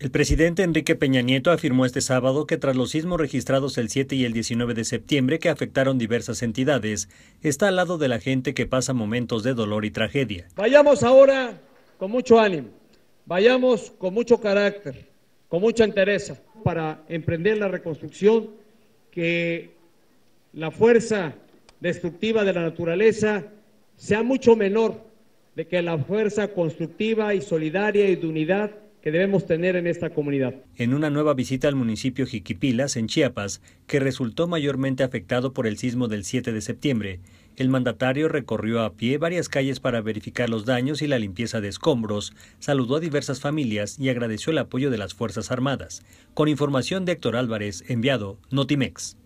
El presidente Enrique Peña Nieto afirmó este sábado que tras los sismos registrados el 7 y el 19 de septiembre que afectaron diversas entidades, está al lado de la gente que pasa momentos de dolor y tragedia. Vayamos ahora con mucho ánimo, vayamos con mucho carácter, con mucha entereza para emprender la reconstrucción que la fuerza destructiva de la naturaleza sea mucho menor de que la fuerza constructiva y solidaria y de unidad debemos tener en esta comunidad. En una nueva visita al municipio Jiquipilas, en Chiapas, que resultó mayormente afectado por el sismo del 7 de septiembre, el mandatario recorrió a pie varias calles para verificar los daños y la limpieza de escombros, saludó a diversas familias y agradeció el apoyo de las Fuerzas Armadas. Con información de Héctor Álvarez, enviado Notimex.